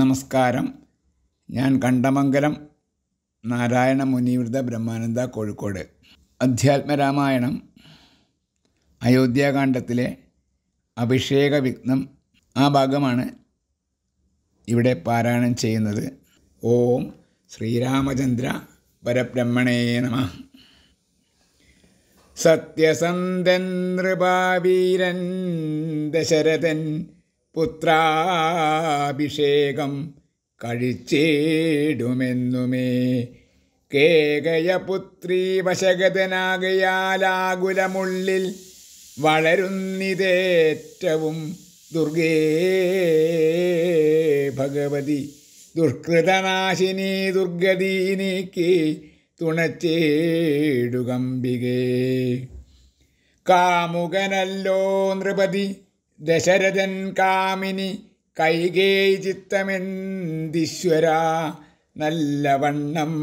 നമസ്കാരം ഞാൻ കണ്ടമംഗലം നാരായണ മുനിവൃത ബ്രഹ്മാനന്ദ കോഴിക്കോട് അധ്യാത്മരാമായണം അയോധ്യാകാന്ഡത്തിലെ അഭിഷേക വിഘ്നം ആ ഭാഗമാണ് ഇവിടെ പാരായണം ചെയ്യുന്നത് ഓം ശ്രീരാമചന്ദ്ര പരബ്രഹ്മണേ നമ സത്യസന്ധൻ നൃപാവീരൻ ദശരഥൻ പുത്രാഭിഷേകം കഴിച്ചിടുമെന്നുമേ കേകയപുത്രീ വശഗതനാകയാലാകുലമുള്ളിൽ വളരുന്നിതേറ്റവും ദുർഗേ ഭഗവതി ദുഷ്കൃതനാശിനി ദുർഗതി നീക്കി തുണച്ചേടുകമ്പികേ കാമുകനല്ലോ നൃപതി ദശരഥൻ കാമിനി കൈകേയി ചിത്തമെന്തിശ്വര നല്ലവണ്ണം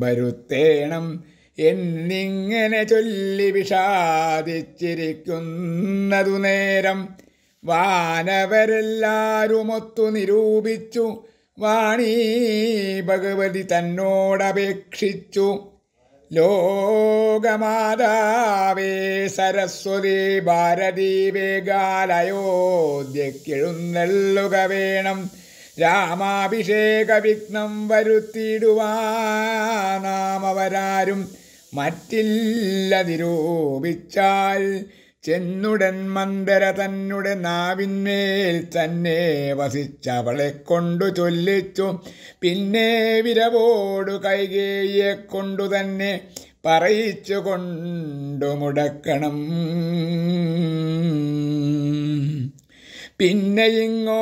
വരുത്തേണം എന്നിങ്ങനെ ചൊല്ലി വിഷാദിച്ചിരിക്കുന്നതു നേരം വാനവരെല്ലാവരുമൊത്തു നിരൂപിച്ചു വാണീ ഭഗവതി തന്നോടപേക്ഷിച്ചു ലോകമാതാവേ സരസ്വതി ഭാരതി വേഗാലയോദ്യക്കെഴുന്നള്ളുക വേണം രാമാഭിഷേക വിഘ്നം വരുത്തിയിടുവാനാമവരാരും മറ്റില്ല നിരൂപിച്ചാൽ ചെന്നുടൻ മന്ദര തന്നുടെ നാവിന്മേൽ തന്നെ വസിച്ചവളെ കൊണ്ടു ചൊല്ലിച്ചു പിന്നെ വിരവോടു കൈകേയെ കൊണ്ടു തന്നെ പറയിച്ചു കൊണ്ടു മുടക്കണം പിന്നെ ഇങ്ങോട്ടെഴുന്നെല്ലാം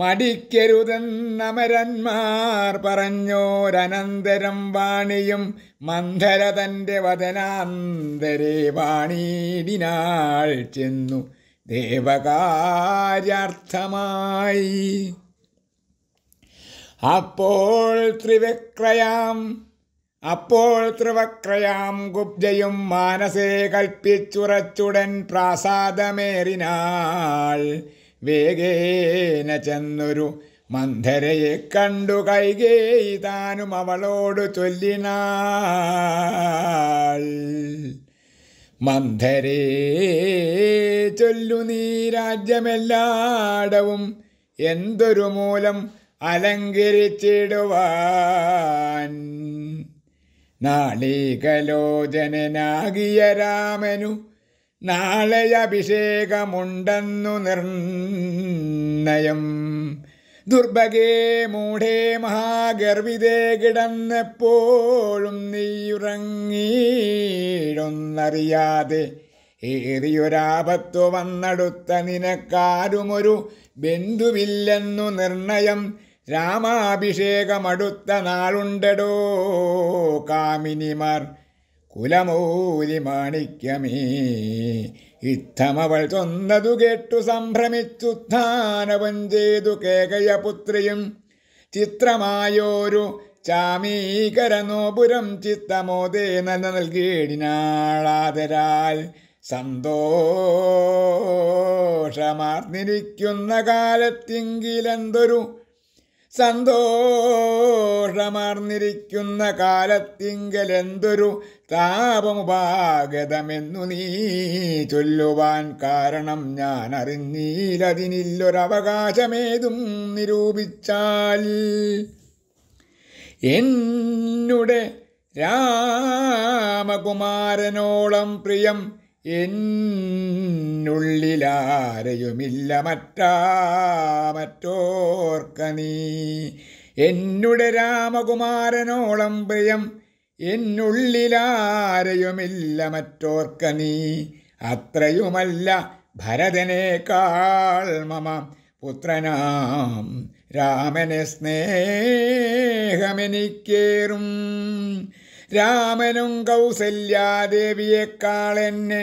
മടിക്കരുതെന്നമരന്മാർ പറഞ്ഞോരനന്തരം വാണിയും മന്ധര തൻ്റെ വതനാന്തരേ വാണീടിനാൾ ചെന്നു ദേവകാര്യാർത്ഥമായി അപ്പോൾ ത്രിവിക്രയാം അപ്പോൾ ത്രിവക്രയാം കുബ്ജയും മാനസേ കൽപ്പിച്ചുറച്ചുടൻ പ്രാസാദമേറിനാൾ വേഗേന ചെന്നൊരു മന്ധരയെ കണ്ടു കൈകേയി താനും അവളോട് ചൊല്ലിനാൾ മന്ധരേ ചൊല്ലു നീ രാജ്യമെല്ലാടവും എന്തൊരു മൂലം അലങ്കരിച്ചിടുവാൻ നാളീകലോചനനാകിയ രാമനു നാളെ അഭിഷേകമുണ്ടെന്നു നിർണയം ദുർഭഗേ മൂഢേ മഹാഗർവിതേ കിടന്നെപ്പോഴും നീയുറങ്ങീഴൊന്നറിയാതെ ഏറിയൊരാപത്തു വന്നടുത്ത നിനക്കാരുമൊരു ബന്ധുവില്ലെന്നു നിർണയം രാമാഭിഷേകമടുത്ത നാളുണ്ടടോ കാമിനിമാർ കുലമൂലി മാണിക്യമേ ഇത്തമവൾ തൊന്നതു കേട്ടു സംഭ്രമിച്ചുത്ഥാനവം ചെയ്തു കേകയ പുത്രിയും ചിത്രമായോരു ചാമീകരനോപുരം ചിത്തമോദേന നൽകിയിടിനാളാതരാൽ സന്തോഷമാർന്നിരിക്കുന്ന കാലത്തിങ്കിലെന്തൊരു സന്തോഷമർന്നിരിക്കുന്ന കാലത്തിങ്കൽ എന്തൊരു താപമുപാഗതമെന്നു നീ ചൊല്ലുവാൻ കാരണം ഞാൻ അറിഞ്ഞീലതിനില്ലൊരവകാശമേതും നിരൂപിച്ചാൽ എന്നുടെ രാമകുമാരനോളം പ്രിയം നിന്നുള്ളിലാരെയുമില്ല മറ്റാ മറ്റോർക്ക നീ എന്നുടെ രാമകുമാരനോളം പ്രിയം എന്നുള്ളിലാരയുമില്ല മറ്റോർക്ക നീ അത്രയുമല്ല ഭരതനേക്കാൾ മമ പുത്രനാം രാമനെ സ്നേഹമെനിക്കേറും രാമനും കൗസല്യാദേവിയേക്കാൾ എന്നെ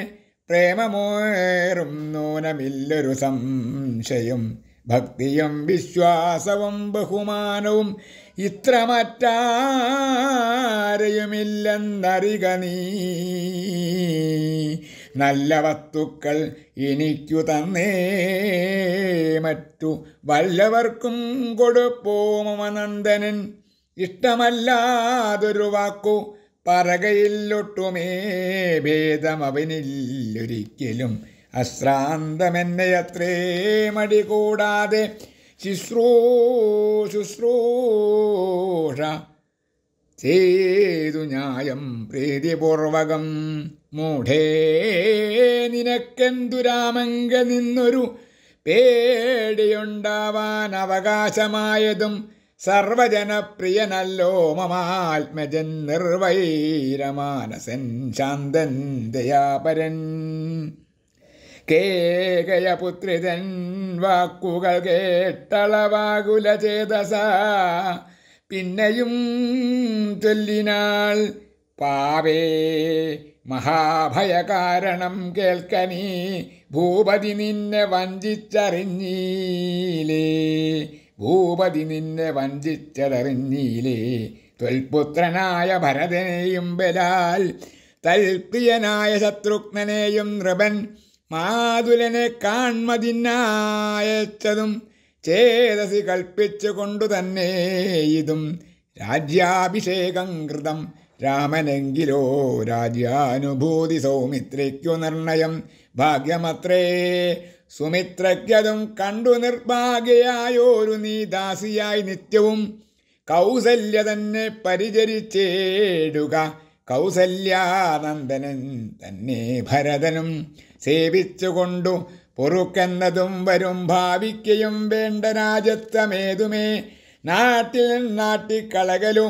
പ്രേമമോറും നൂനമില്ലൊരു സംശയം ഭക്തിയും വിശ്വാസവും ബഹുമാനവും ഇത്ര നീ നല്ല വസ്തുക്കൾ എനിക്കു തന്നേ മറ്റു വല്ലവർക്കും കൊടുപ്പോമനന്ദനൻ ഇഷ്ടമല്ലാതൊരു വാക്കു പറകയില്ലൊട്ടുമേ ഭേദമവനില്ലൊരിക്കലും അശ്രാന്തമെന്നയത്രേ മടി കൂടാതെ ശുശ്രൂശുശ്രൂഷ ചെയ്തു ന്യായം പ്രീതിപൂർവകം മൂഢേ നിനക്കെന്തുരാമങ്ക നിന്നൊരു പേടിയുണ്ടാവാൻ അവകാശമായതും സർവജനപ്രിയനല്ലോ മമാത്മജൻ നിർവൈരമാനസൻ ശാന്തൻ ദയാപരൻ കേകയപുത്രിതൻ വാക്കുകൾ കേട്ടളവാകുല ചേതസ പിന്നെയും ചൊല്ലിനാൾ പാവേ മഹാഭയകാരണം കേൾക്കനീ ഭൂപതി നിന്നെ വഞ്ചിച്ചറിഞ്ഞീലേ ഭൂപതി നിന്നെ വഞ്ചിച്ചതറിഞ്ഞീലേ തൊൽപുത്രനായ ഭരതനെയും ബലാൽ തൽപ്രിയനായ ശത്രുഘ്നനെയും നൃപൻ മാതുലനെ കാൺമതിനായച്ചതും ചേതസി കൽപ്പിച്ചു കൊണ്ടു തന്നെ ഇതും രാജ്യാഭിഷേകം കൃതം രാമനെങ്കിലോ രാജ്യാനുഭൂതി സൗമിത്രയ്ക്കു നിർണയം ഭാഗ്യമത്രേ സുമിത്രയ്ക്കതും കണ്ടു നിർഭാഗ്യയായോരു നീദാസിയായി നിത്യവും കൗസല്യ തന്നെ പരിചരിച്ചേടുക കൗസല്യാനന്ദനൻ തന്നെ ഭരതനും സേവിച്ചുകൊണ്ടു പൊറുക്കെന്നതും വരും ഭാവിക്കയും വേണ്ട രാജത്വമേതുമേ നാട്ടിൽ നാട്ടിക്കളകലു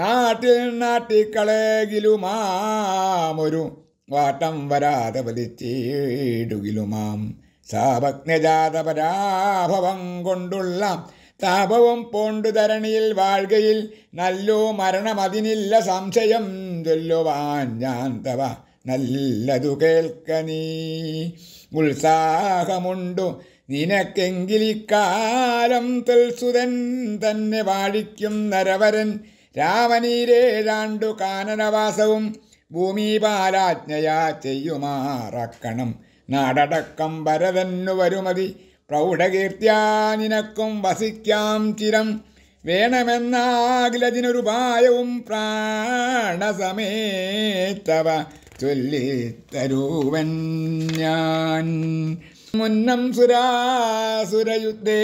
നാട്ടിൽ നാട്ടിക്കളകിലുമാമൊരു വാട്ടം വരാതെ പതിച്ചേടുകിലുമാം സാപജ്ഞജാതപരാഭവം കൊണ്ടുള്ള താപവും പോണ്ടുതരണിയിൽ വാഴുകയിൽ നല്ലോ മരണമതിനില്ല സംശയം ചൊല്ലുവാൻ ഞാൻ തവ നല്ലതു കേൾക്കനീ ഉത്സാഹമുണ്ടു നിനക്കെങ്കിലിക്കാലം തെൽസുതൻ തന്നെ വാഴിക്കും നരവരൻ രാമനീരേഴാണ്ടു കാനനവാസവും ഭൂമിപാലാജ്ഞയാ ചെയ്യുമാറക്കണം നാടടക്കം വരതെന്നു വരുമതി പ്രൗഢകീർത്യാ നിനക്കും വസിക്കാം ചിരം വേണമെന്നാകിലതിനൊരുപായവും പ്രാണസമേത്തവ ചൊല്ലിത്തരൂവൻ ഞാൻ മുന്നം സുരാസുരയുദ്ധേ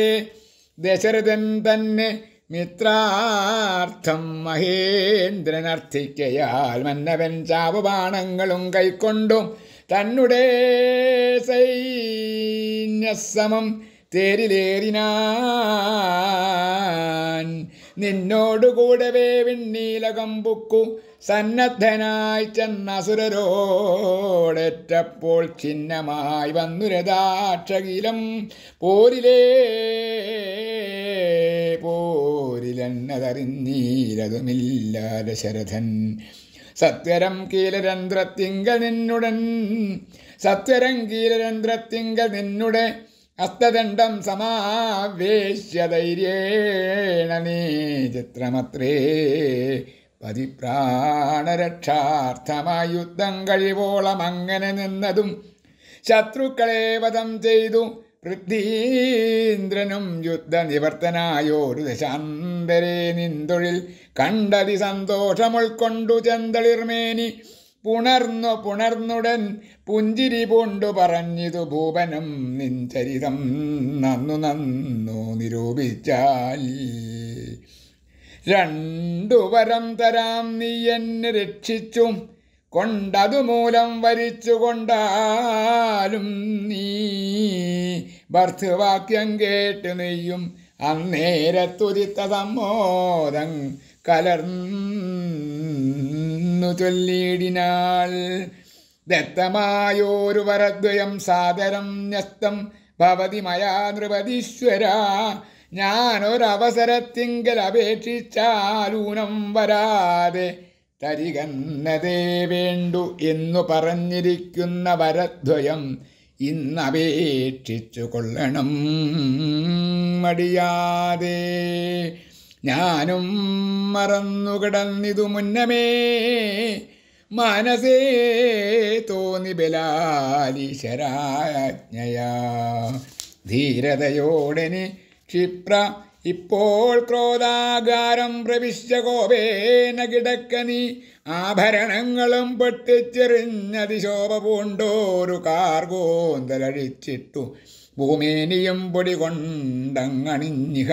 ദശരഥൻ തന്നെ മിത്രാർത്ഥം മഹേന്ദ്രനർത്ഥിക്കയാൽ മന്നവൻ ചാവുബാണങ്ങളും കൈക്കൊണ്ടും തന്നുടേ സൈന്യസമം തേരിലേറിനാൻ നിന്നോടുകൂടവേ വിണ്ണീലകമ്പുക്കു സന്നദ്ധനായി ചെന്നസുരരോടറ്റപ്പോൾ ചിഹ്നമായി വന്നു രഥാക്ഷകിലം പോരിലേ പോരിലെന്നതറിഞ്ഞീലതുമില്ലാതെ ശരഥൻ സത്വരം കീലരന്ധ്രത്തിങ്ക നിന്നുടൻ സത്വരം കീലരന്ധ്രത്തിങ്ക നിന്നുടെ അസ്തദണ്ഡം സമാവേശ്യ ധൈര്യേണ നീ ചിത്രമത്രേ പതിപ്രാണരക്ഷാർത്ഥമായി യുദ്ധം കഴിവോളം അങ്ങനെ നിന്നതും ശത്രുക്കളെ വധം ചെയ്തു പൃഥ്വീന്ദ്രനും യുദ്ധനിവർത്തനായോരു ദശാന്തരെ നിന്തൊഴിൽ കണ്ടതി സന്തോഷമുൾക്കൊണ്ടു ചന്തളിർമേനി പുണർന്നു പുണർന്നുടൻ പുഞ്ചിരി പൂണ്ടു പറഞ്ഞിതു ഭൂപനം നിഞ്ചരിതം നന്നു നന്നു നിരൂപിച്ചാൽ രണ്ടു വരം തരാം നീ എന്നെ രക്ഷിച്ചു കൊണ്ടതുമൂലം വരിച്ചു കൊണ്ടാലും നീ ഭർത്തൃവാക്യം കേട്ട് നെയ്യും അന്നേരത്തുരിത്ത സമ്മോദം കലർന്നു ചൊല്ലിയിടിനാൾ ദത്തമായോരു വരദ്വയം സാദരം ന്യസ്തം ഭവതി മയാ നൃപതീശ്വര ഞാനൊരവസരത്തിങ്കൽ അപേക്ഷിച്ചാലൂനം വരാതെ തരികന്നതേ വേണ്ടു എന്നു പറഞ്ഞിരിക്കുന്ന വരദ്വയം ഇന്നപേക്ഷിച്ചു കൊള്ളണം മടിയാതെ ഞാനും മറന്നുകിടന്നിതു മുന്നമേ മനസേ തോന്നി ബലാലീശ്വരാജ്ഞയാ ധീരതയോടെനി ക്ഷിപ്ര ഇപ്പോൾ ക്രോധാകാരം പ്രവിശ്യ കോപേന കിടക്കനി ആഭരണങ്ങളും പൊട്ടിച്ചെറിഞ്ഞതിശോഭ പൂണ്ടോരു കാർഗോന്തലഴിച്ചിട്ടു ഭൂമേനിയും പൊടി കൊണ്ടങ്ങണിഞ്ഞിഹ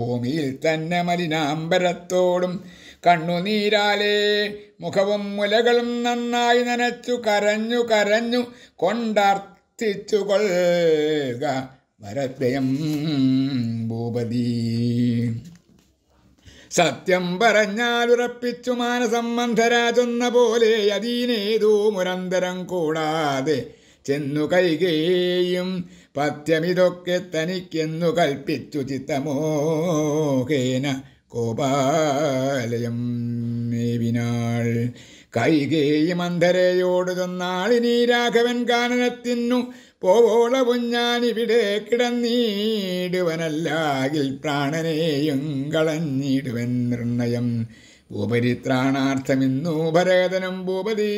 ഭൂമിയിൽ തന്നെ മലിനാംബരത്തോടും കണ്ണുനീരാലേ മുഖവും മുലകളും നന്നായി നനച്ചു കരഞ്ഞു കരഞ്ഞു കൊണ്ടർത്ഥിച്ചു കൊള്ളുക വരത്രയം ഭൂപതി സത്യം പറഞ്ഞാലുറപ്പിച്ചു മാനസംബന്ധരാജെന്ന പോലെ അതീനേതോ മുരന്തരം കൂടാതെ ചെന്നു കൈകേയും പത്യമിതൊക്കെ തനിക്കെന്നു കൽപ്പിച്ചു ചിത്തമോകേന കോപാലയം നേവിനാൾ കൈകേയി മന്ധരയോട് ചൊന്നാളിനി രാഘവൻ കാനനത്തിന്നു കോവോള കുഞ്ഞാനിവിടെ കിടന്നീടുവനല്ലാകിൽ പ്രാണനെയും കളഞ്ഞിടുവൻ നിർണയം ഭൂപരിത്രാണാർത്ഥമിന്നു ഭരതനും ഭൂപതി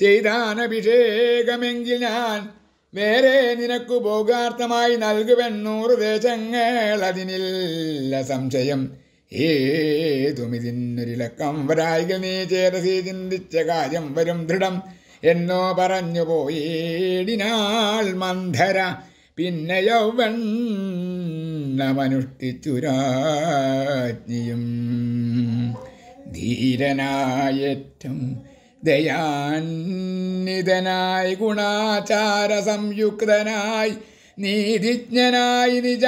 ചെയ്താനഭിഷേകമെങ്കിൽ ഞാൻ വേറെ നിനക്കു ഭോഗാർത്ഥമായി നൽകുവൻ നൂറ് ദേശങ്ങൾ അതിനില്ല സംശയം ഏതുമിതിനൊരിലക്കം വരായികൾ നീ ചേരസി ചിന്തിച്ച കാര്യം വരും ദൃഢം എന്നോ പറഞ്ഞു പോയിടിനാൾ മന്ധര പിന്നെ നമനുഷ്ഠിച്ചുരാജ്ഞിയും ധീരനായേറ്റം ദയാന്നിതനായി ഗുണാചാര സംയുക്തനായി നീതിജ്ഞനായി നിജ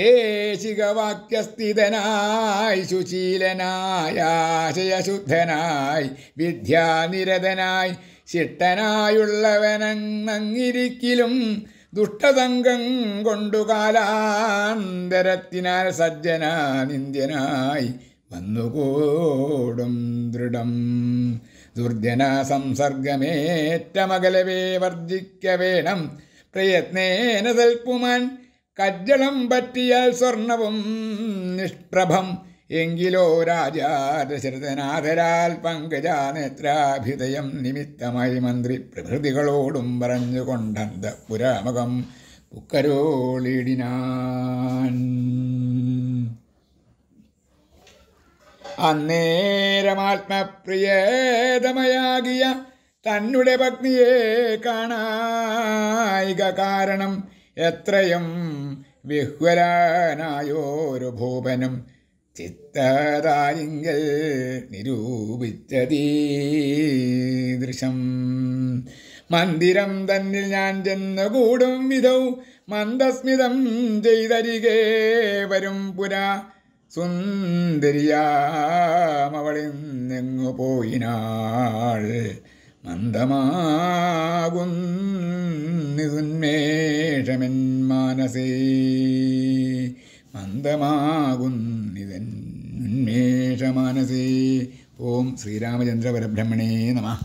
ദേശികവാക്യസ്ഥിതനായി ശുശീലനായ ആശയശുദ്ധനായി വിദ്യാനിരതനായി ചിട്ടനായുള്ളവനങ്ങിരിക്കലും ദുഷ്ടതംഗം കൊണ്ടു കാലാന്തരത്തിനാൽ സജ്ജന വന്നുകൂടും ദൃഢം ദുർജന സംസർഗമേറ്റമകലവേ വർജിക്ക വേണം പ്രയത്നേന തൽപ്പുമാൻ കജ്ജളം പറ്റിയാൽ സ്വർണവും നിഷ്പ്രഭം എങ്കിലോ രാജാ ദശരഥനാഥരാൽ നേത്രാഭിതയം നിമിത്തമായി മന്ത്രി പ്രഭൃതികളോടും പറഞ്ഞുകൊണ്ടന്ത പുരാമകം പുക്കരോളിടിനാൻ അന്നേരമാത്മപ്രിയേതമയാകിയ തന്നുടെ ഭഗ്നിയെ കാണായിക കാരണം എത്രയും വിഹ്വരാനായോരു ഭൂപനും ചിത്തതാരിങ്കൽ നിരൂപിച്ചതീദൃശം മന്ദിരം തന്നിൽ ഞാൻ ചെന്നുകൂടും വിധവും മന്ദസ്മിതം ചെയ്തരികെ വരും പുരാ സുന്ദരിയാമവളിന്നെങ്ങു പോയിനാൾ മന്ദമാകുന്നിതുന്മേഷമെൻ മാനസേ മന്ദമാകുന്നിതന്മേഷമാനസേ ഓം ശ്രീരാമചന്ദ്ര പരബ്രഹ്മണേ നമ